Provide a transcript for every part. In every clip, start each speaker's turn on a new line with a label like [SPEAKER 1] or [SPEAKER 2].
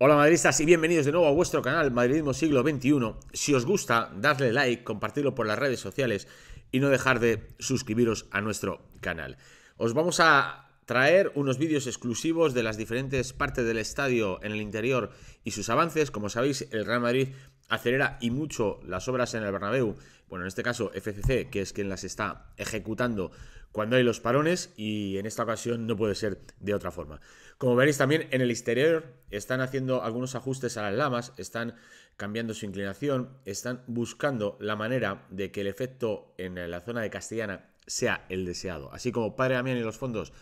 [SPEAKER 1] Hola madridistas y bienvenidos de nuevo a vuestro canal Madridismo Siglo XXI. Si os gusta, darle like, compartirlo por las redes sociales y no dejar de suscribiros a nuestro canal. Os vamos a traer unos vídeos exclusivos de las diferentes partes del estadio en el interior y sus avances. Como sabéis, el Real Madrid acelera y mucho las obras en el Bernabéu, bueno, en este caso FCC, que es quien las está ejecutando cuando hay los parones y en esta ocasión no puede ser de otra forma. Como veréis también en el exterior están haciendo algunos ajustes a las lamas, están cambiando su inclinación, están buscando la manera de que el efecto en la zona de Castellana sea el deseado. Así como Padre Damián y los fondos,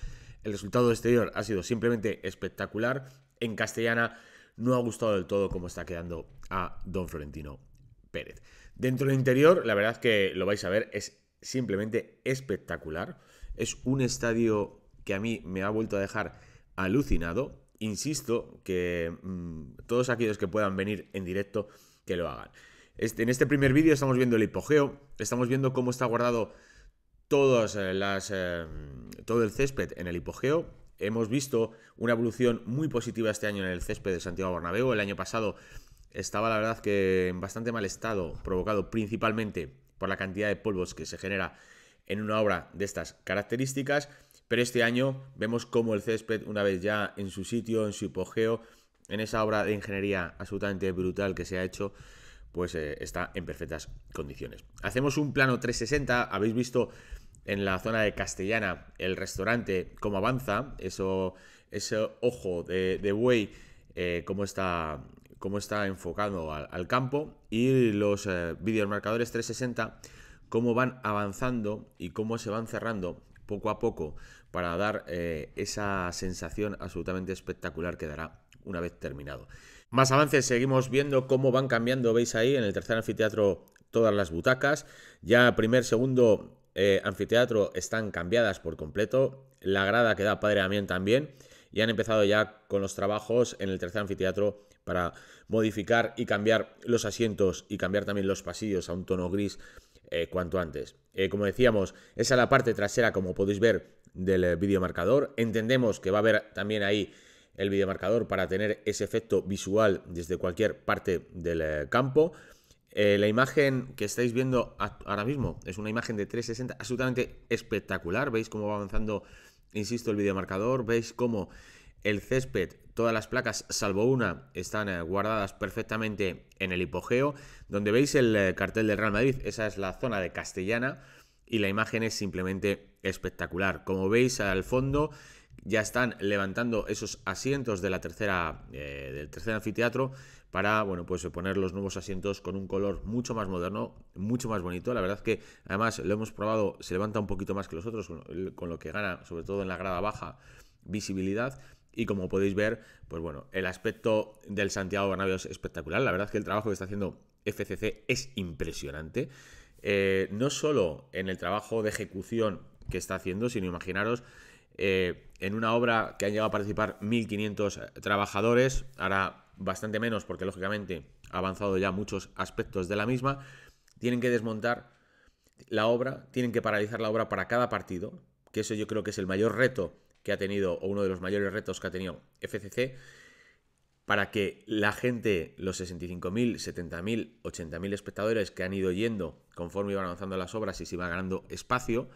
[SPEAKER 1] el resultado exterior ha sido simplemente espectacular. En Castellana no ha gustado del todo cómo está quedando a don Florentino Pérez. Dentro del interior, la verdad que lo vais a ver, es simplemente espectacular. Es un estadio que a mí me ha vuelto a dejar alucinado. Insisto que mm, todos aquellos que puedan venir en directo, que lo hagan. Este, en este primer vídeo estamos viendo el hipogeo, estamos viendo cómo está guardado todas las, eh, todo el césped en el hipogeo hemos visto una evolución muy positiva este año en el césped de Santiago Bernabéu. El año pasado estaba la verdad que en bastante mal estado, provocado principalmente por la cantidad de polvos que se genera en una obra de estas características, pero este año vemos cómo el césped, una vez ya en su sitio, en su hipogeo, en esa obra de ingeniería absolutamente brutal que se ha hecho, pues eh, está en perfectas condiciones. Hacemos un plano 360, habéis visto en la zona de Castellana, el restaurante, cómo avanza, eso, ese ojo de, buey, eh, cómo, está, cómo está enfocado al, campo y los eh, vídeos marcadores 360, cómo van avanzando y cómo se van cerrando poco a poco para dar eh, esa sensación absolutamente espectacular que dará una vez terminado. Más avances, seguimos viendo cómo van cambiando, veis ahí en el tercer anfiteatro todas las butacas, ya primer, segundo eh, anfiteatro están cambiadas por completo, la grada queda da Padre también, y han empezado ya con los trabajos en el tercer anfiteatro para modificar y cambiar los asientos y cambiar también los pasillos a un tono gris eh, cuanto antes. Eh, como decíamos, esa es la parte trasera, como podéis ver, del videomarcador. Entendemos que va a haber también ahí el videomarcador para tener ese efecto visual desde cualquier parte del campo. Eh, la imagen que estáis viendo ahora mismo es una imagen de 360 absolutamente espectacular. Veis cómo va avanzando, insisto, el videomarcador. Veis cómo el césped, todas las placas, salvo una, están eh, guardadas perfectamente en el hipogeo. Donde veis el eh, cartel del Real Madrid, esa es la zona de Castellana. Y la imagen es simplemente espectacular. Como veis al fondo, ya están levantando esos asientos de la tercera, eh, del tercer anfiteatro para bueno, pues eh, poner los nuevos asientos con un color mucho más moderno, mucho más bonito. La verdad es que además lo hemos probado, se levanta un poquito más que los otros, con lo que gana, sobre todo en la grada baja, visibilidad. Y como podéis ver, pues bueno, el aspecto del Santiago Bernabéu es espectacular. La verdad es que el trabajo que está haciendo FCC es impresionante. Eh, no solo en el trabajo de ejecución que está haciendo, sino imaginaros eh, en una obra que han llegado a participar 1.500 trabajadores, ahora bastante menos porque lógicamente ha avanzado ya muchos aspectos de la misma, tienen que desmontar la obra, tienen que paralizar la obra para cada partido, que eso yo creo que es el mayor reto que ha tenido, o uno de los mayores retos que ha tenido FCC, para que la gente, los 65.000, 70.000, 80.000 espectadores que han ido yendo conforme iban avanzando las obras y se iba ganando espacio,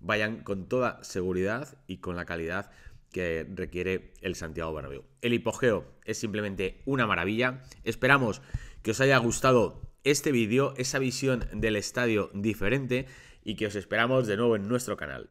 [SPEAKER 1] vayan con toda seguridad y con la calidad que requiere el Santiago Bernabéu. El hipogeo es simplemente una maravilla. Esperamos que os haya gustado este vídeo, esa visión del estadio diferente y que os esperamos de nuevo en nuestro canal.